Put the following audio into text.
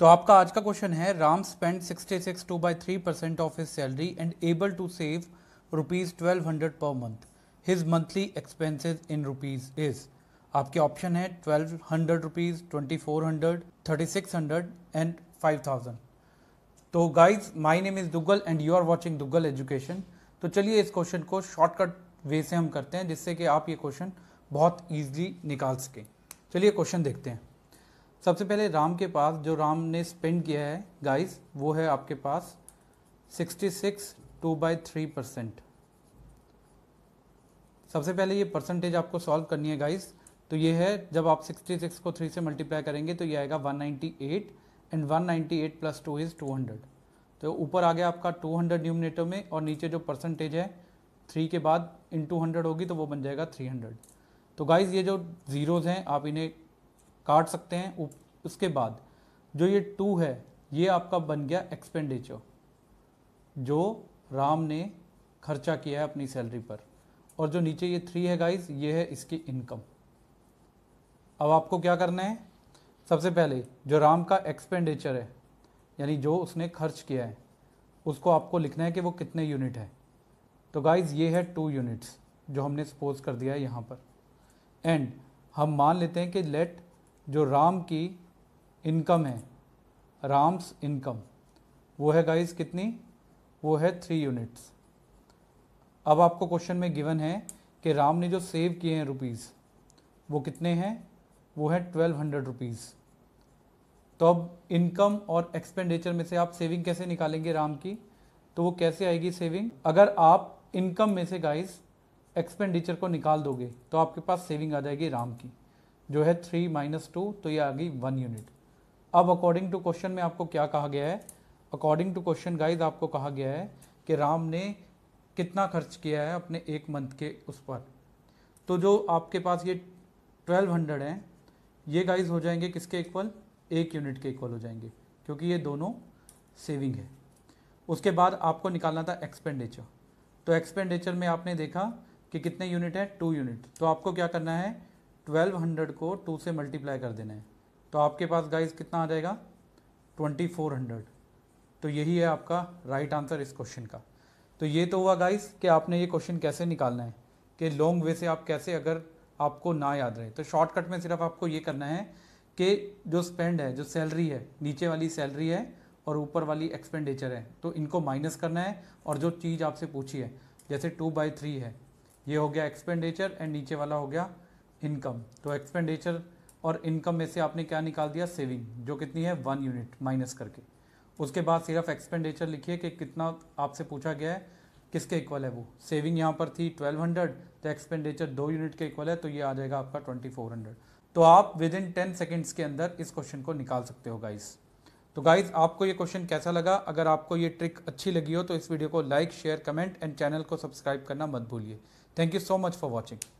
तो आपका आज का क्वेश्चन है Ram spend six two by three percent of his salary and able to save rupees twelve hundred per month his monthly expenses in rupees is आपके option है twelve hundred rupees twenty four hundred thirty six hundred and five thousand तो guys my name is Duggal and you are watching Duggal education तो चलिए इस question को shortcut way से हम करते हैं जिससे कि आप ये क्वेश्चन बहुत ईजिली निकाल सकें चलिए क्वेश्चन देखते हैं सबसे पहले राम के पास जो राम ने स्पेंड किया है गाइस वो है आपके पास 66 टू बाई थ्री परसेंट सबसे पहले ये परसेंटेज आपको सॉल्व करनी है गाइस तो ये है जब आप 66 को थ्री से मल्टीप्लाई करेंगे तो ये आएगा 198 and eight plus two is hundred तो ऊपर आ गया आपका 200 हंड्रेड न्यूमिनेटर में और नीचे जो परसेंटेज है थ्री के बाद इन टू हंड्रेड होगी तो वो बन जाएगा 300 तो गाइज़ ये जो ज़ीरोज़ हैं आप इन्हें काट सकते हैं उसके बाद जो ये टू है ये आपका बन गया एक्सपेंडिचर जो राम ने खर्चा किया है अपनी सैलरी पर और जो नीचे ये थ्री है गाइस ये है इसकी इनकम अब आपको क्या करना है सबसे पहले जो राम का एक्सपेंडिचर है यानी जो उसने खर्च किया है उसको आपको लिखना है कि वो कितने यूनिट है तो गाइज ये है टू यूनिट्स जो हमने सपोज कर दिया है यहाँ पर एंड हम मान लेते हैं कि लेट जो राम की इनकम है राम्स इनकम वो है गाइस कितनी वो है थ्री यूनिट्स अब आपको क्वेश्चन में गिवन है कि राम ने जो सेव किए हैं रुपीज़ वो कितने हैं वो है ट्वेल्व हंड्रेड रुपीज़ तो अब इनकम और एक्सपेंडिचर में से आप सेविंग कैसे निकालेंगे राम की तो वो कैसे आएगी सेविंग अगर आप इनकम में से गाइस एक्सपेंडिचर को निकाल दोगे तो आपके पास सेविंग आ जाएगी राम की जो है थ्री माइनस टू तो ये आ गई वन यूनिट अब अकॉर्डिंग टू क्वेश्चन में आपको क्या कहा गया है अकॉर्डिंग टू क्वेश्चन गाइज आपको कहा गया है कि राम ने कितना खर्च किया है अपने एक मंथ के उस पर तो जो आपके पास ये ट्वेल्व हंड्रेड हैं ये गाइज हो जाएंगे किसके इक्वल एक यूनिट के इक्वल हो जाएंगे क्योंकि ये दोनों सेविंग है उसके बाद आपको निकालना था एक्सपेंडिचर तो एक्सपेंडिचर में आपने देखा कि कितने यूनिट है टू यूनिट तो आपको क्या करना है 1200 को टू से मल्टीप्लाई कर देना है तो आपके पास गाइस कितना आ जाएगा 2400 तो यही है आपका राइट आंसर इस क्वेश्चन का तो ये तो हुआ गाइस कि आपने ये क्वेश्चन कैसे निकालना है कि लॉन्ग वे से आप कैसे अगर आपको ना याद रहे तो शॉर्टकट में सिर्फ आपको ये करना है कि जो स्पेंड है जो सैलरी है नीचे वाली सैलरी है और ऊपर वाली एक्सपेंडिचर है तो इनको माइनस करना है और जो चीज़ आपसे पूछी है जैसे टू बाई थ्री है ये हो गया एक्सपेंडिचर एंड नीचे वाला हो गया इनकम तो एक्सपेंडिचर और इनकम में से आपने क्या निकाल दिया सेविंग जो कितनी है वन यूनिट माइनस करके उसके बाद सिर्फ एक्सपेंडिचर लिखिए कि कितना आपसे पूछा गया है किसके इक्वल है वो सेविंग यहाँ पर थी 1200 तो एक्सपेंडिचर दो यूनिट के इक्वल है तो ये आ जाएगा आपका 2400 तो आप विद इन टेन सेकेंड्स के अंदर इस क्वेश्चन को निकाल सकते हो गाइस तो गाइज आपको ये क्वेश्चन कैसा लगा अगर आपको ये ट्रिक अच्छी लगी हो तो इस वीडियो को like share comment and channel को सब्सक्राइब करना मत भूलिए thank you so much for watching